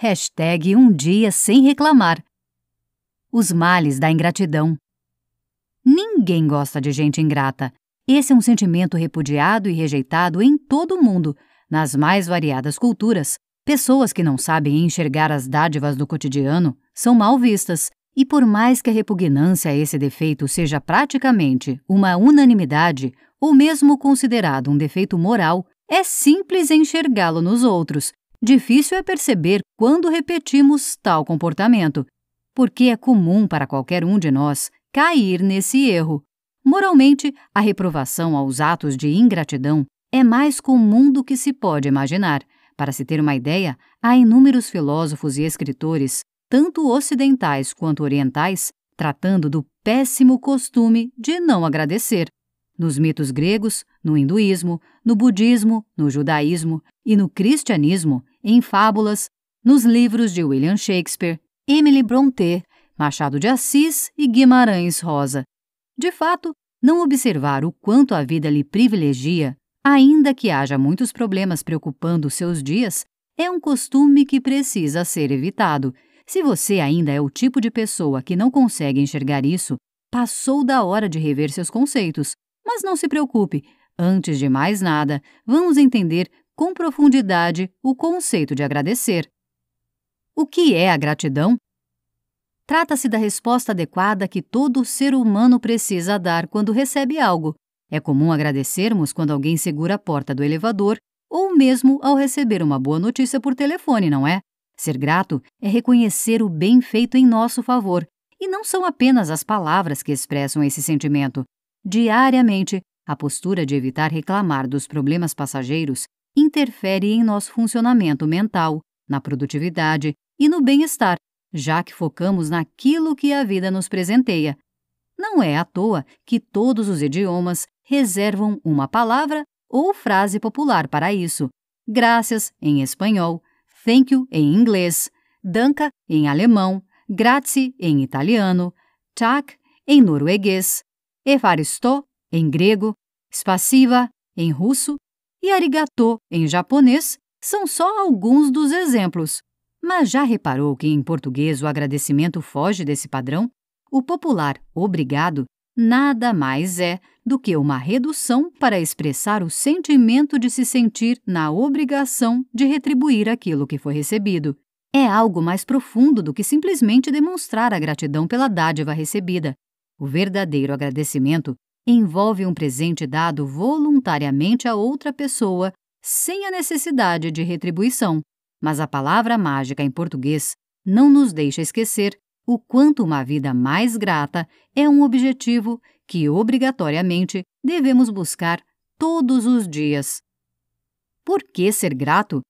Hashtag um dia sem reclamar. Os males da ingratidão. Ninguém gosta de gente ingrata. Esse é um sentimento repudiado e rejeitado em todo o mundo, nas mais variadas culturas. Pessoas que não sabem enxergar as dádivas do cotidiano são mal vistas, e por mais que a repugnância a esse defeito seja praticamente uma unanimidade, ou mesmo considerado um defeito moral, é simples enxergá-lo nos outros Difícil é perceber quando repetimos tal comportamento, porque é comum para qualquer um de nós cair nesse erro. Moralmente, a reprovação aos atos de ingratidão é mais comum do que se pode imaginar. Para se ter uma ideia, há inúmeros filósofos e escritores, tanto ocidentais quanto orientais, tratando do péssimo costume de não agradecer. Nos mitos gregos, no hinduísmo, no budismo, no judaísmo e no cristianismo, em fábulas, nos livros de William Shakespeare, Emily Brontë, Machado de Assis e Guimarães Rosa. De fato, não observar o quanto a vida lhe privilegia, ainda que haja muitos problemas preocupando seus dias, é um costume que precisa ser evitado. Se você ainda é o tipo de pessoa que não consegue enxergar isso, passou da hora de rever seus conceitos, mas não se preocupe, antes de mais nada, vamos entender com profundidade o conceito de agradecer. O que é a gratidão? Trata-se da resposta adequada que todo ser humano precisa dar quando recebe algo. É comum agradecermos quando alguém segura a porta do elevador ou mesmo ao receber uma boa notícia por telefone, não é? Ser grato é reconhecer o bem feito em nosso favor. E não são apenas as palavras que expressam esse sentimento diariamente, a postura de evitar reclamar dos problemas passageiros interfere em nosso funcionamento mental, na produtividade e no bem-estar, já que focamos naquilo que a vida nos presenteia. Não é à toa que todos os idiomas reservam uma palavra ou frase popular para isso. Graças em espanhol, thank you em inglês, "danke" em alemão, grazie em italiano, tak em norueguês, evaristo, em grego, spassiva, em russo, e arigato, em japonês, são só alguns dos exemplos. Mas já reparou que em português o agradecimento foge desse padrão? O popular obrigado nada mais é do que uma redução para expressar o sentimento de se sentir na obrigação de retribuir aquilo que foi recebido. É algo mais profundo do que simplesmente demonstrar a gratidão pela dádiva recebida. O verdadeiro agradecimento envolve um presente dado voluntariamente a outra pessoa, sem a necessidade de retribuição. Mas a palavra mágica em português não nos deixa esquecer o quanto uma vida mais grata é um objetivo que obrigatoriamente devemos buscar todos os dias. Por que ser grato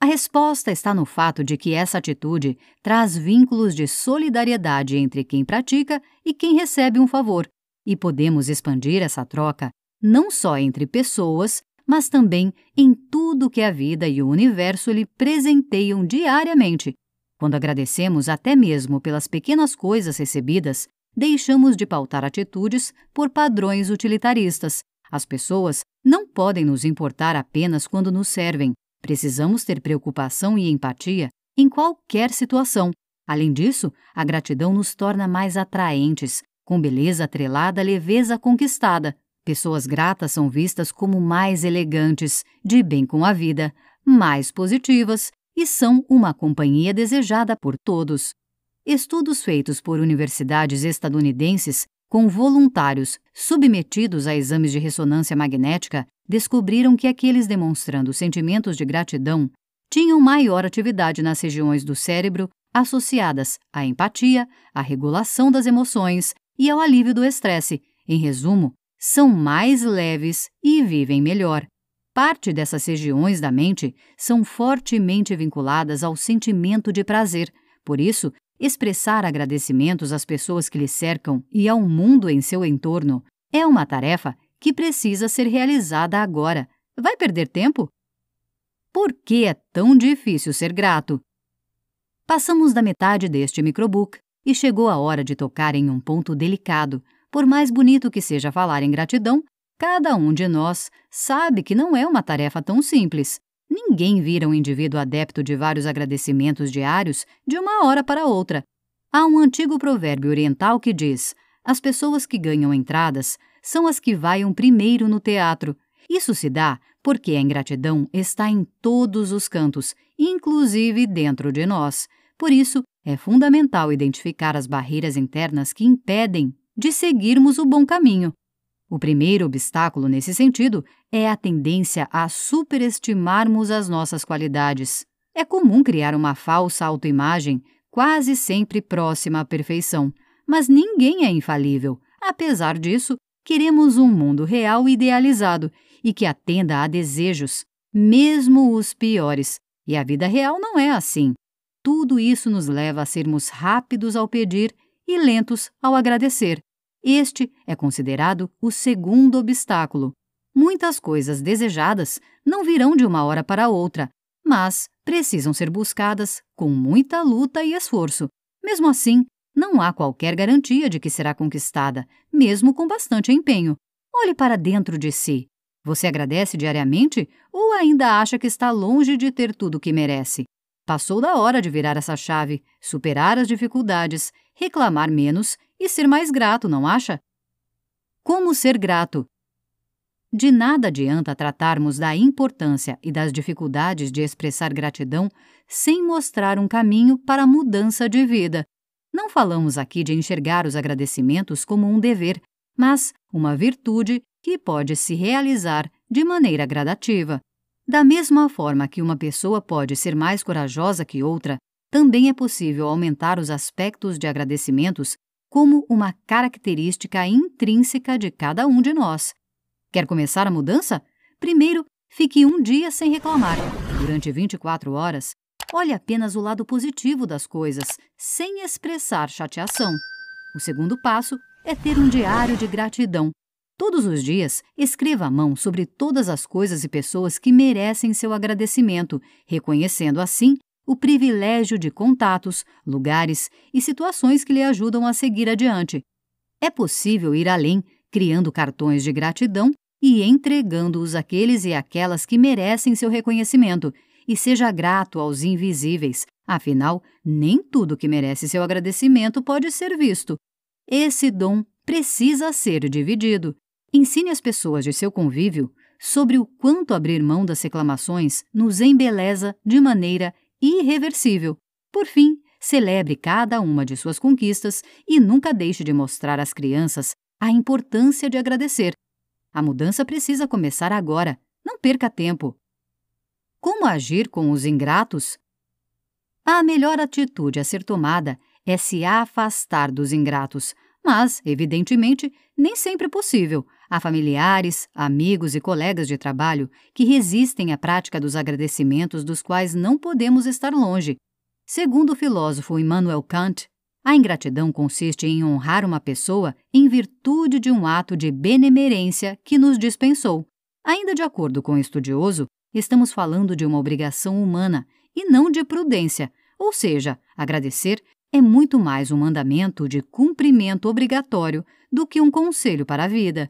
a resposta está no fato de que essa atitude traz vínculos de solidariedade entre quem pratica e quem recebe um favor, e podemos expandir essa troca não só entre pessoas, mas também em tudo que a vida e o universo lhe presenteiam diariamente. Quando agradecemos até mesmo pelas pequenas coisas recebidas, deixamos de pautar atitudes por padrões utilitaristas. As pessoas não podem nos importar apenas quando nos servem, Precisamos ter preocupação e empatia em qualquer situação. Além disso, a gratidão nos torna mais atraentes, com beleza atrelada à leveza conquistada. Pessoas gratas são vistas como mais elegantes, de bem com a vida, mais positivas e são uma companhia desejada por todos. Estudos feitos por universidades estadunidenses com voluntários submetidos a exames de ressonância magnética, descobriram que aqueles demonstrando sentimentos de gratidão tinham maior atividade nas regiões do cérebro associadas à empatia, à regulação das emoções e ao alívio do estresse. Em resumo, são mais leves e vivem melhor. Parte dessas regiões da mente são fortemente vinculadas ao sentimento de prazer, por isso, Expressar agradecimentos às pessoas que lhe cercam e ao mundo em seu entorno é uma tarefa que precisa ser realizada agora. Vai perder tempo? Por que é tão difícil ser grato? Passamos da metade deste microbook e chegou a hora de tocar em um ponto delicado. Por mais bonito que seja falar em gratidão, cada um de nós sabe que não é uma tarefa tão simples. Ninguém vira um indivíduo adepto de vários agradecimentos diários de uma hora para outra. Há um antigo provérbio oriental que diz: as pessoas que ganham entradas são as que vaiam primeiro no teatro. Isso se dá porque a ingratidão está em todos os cantos, inclusive dentro de nós. Por isso, é fundamental identificar as barreiras internas que impedem de seguirmos o bom caminho. O primeiro obstáculo nesse sentido é a tendência a superestimarmos as nossas qualidades. É comum criar uma falsa autoimagem, quase sempre próxima à perfeição, mas ninguém é infalível. Apesar disso, queremos um mundo real idealizado e que atenda a desejos, mesmo os piores. E a vida real não é assim. Tudo isso nos leva a sermos rápidos ao pedir e lentos ao agradecer. Este é considerado o segundo obstáculo. Muitas coisas desejadas não virão de uma hora para outra, mas precisam ser buscadas com muita luta e esforço. Mesmo assim, não há qualquer garantia de que será conquistada, mesmo com bastante empenho. Olhe para dentro de si. Você agradece diariamente ou ainda acha que está longe de ter tudo o que merece? Passou da hora de virar essa chave, superar as dificuldades, reclamar menos e ser mais grato, não acha? Como ser grato? De nada adianta tratarmos da importância e das dificuldades de expressar gratidão sem mostrar um caminho para a mudança de vida. Não falamos aqui de enxergar os agradecimentos como um dever, mas uma virtude que pode se realizar de maneira gradativa. Da mesma forma que uma pessoa pode ser mais corajosa que outra, também é possível aumentar os aspectos de agradecimentos como uma característica intrínseca de cada um de nós. Quer começar a mudança? Primeiro, fique um dia sem reclamar. Durante 24 horas, olhe apenas o lado positivo das coisas, sem expressar chateação. O segundo passo é ter um diário de gratidão. Todos os dias, escreva à mão sobre todas as coisas e pessoas que merecem seu agradecimento, reconhecendo assim o privilégio de contatos, lugares e situações que lhe ajudam a seguir adiante. É possível ir além, criando cartões de gratidão e entregando-os àqueles e aquelas que merecem seu reconhecimento, e seja grato aos invisíveis, afinal, nem tudo que merece seu agradecimento pode ser visto. Esse dom precisa ser dividido. Ensine as pessoas de seu convívio sobre o quanto abrir mão das reclamações nos embeleza de maneira irreversível. Por fim, celebre cada uma de suas conquistas e nunca deixe de mostrar às crianças a importância de agradecer. A mudança precisa começar agora. Não perca tempo. Como agir com os ingratos? A melhor atitude a ser tomada é se afastar dos ingratos, mas, evidentemente, nem sempre é possível Há familiares, amigos e colegas de trabalho que resistem à prática dos agradecimentos dos quais não podemos estar longe. Segundo o filósofo Immanuel Kant, a ingratidão consiste em honrar uma pessoa em virtude de um ato de benemerência que nos dispensou. Ainda de acordo com o estudioso, estamos falando de uma obrigação humana e não de prudência, ou seja, agradecer é muito mais um mandamento de cumprimento obrigatório do que um conselho para a vida.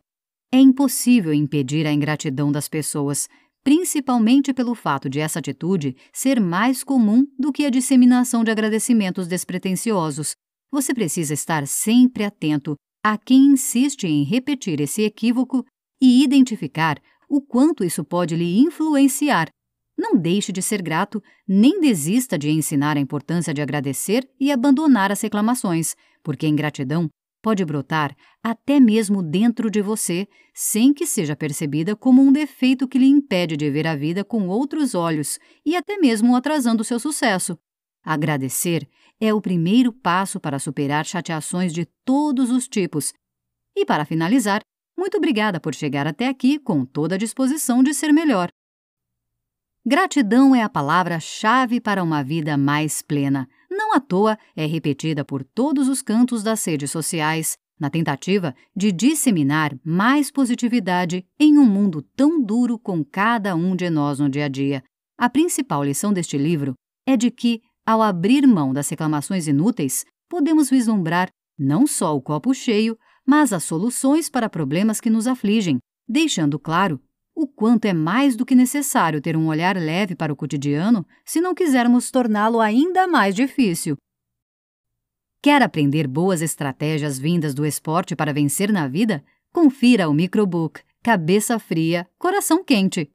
É impossível impedir a ingratidão das pessoas, principalmente pelo fato de essa atitude ser mais comum do que a disseminação de agradecimentos despretensiosos. Você precisa estar sempre atento a quem insiste em repetir esse equívoco e identificar o quanto isso pode lhe influenciar não deixe de ser grato, nem desista de ensinar a importância de agradecer e abandonar as reclamações, porque a ingratidão pode brotar até mesmo dentro de você, sem que seja percebida como um defeito que lhe impede de ver a vida com outros olhos e até mesmo atrasando seu sucesso. Agradecer é o primeiro passo para superar chateações de todos os tipos. E para finalizar, muito obrigada por chegar até aqui com toda a disposição de ser melhor. Gratidão é a palavra-chave para uma vida mais plena. Não à toa é repetida por todos os cantos das redes sociais, na tentativa de disseminar mais positividade em um mundo tão duro com cada um de nós no dia a dia. A principal lição deste livro é de que, ao abrir mão das reclamações inúteis, podemos vislumbrar não só o copo cheio, mas as soluções para problemas que nos afligem, deixando claro o quanto é mais do que necessário ter um olhar leve para o cotidiano se não quisermos torná-lo ainda mais difícil. Quer aprender boas estratégias vindas do esporte para vencer na vida? Confira o Microbook Cabeça Fria, Coração Quente.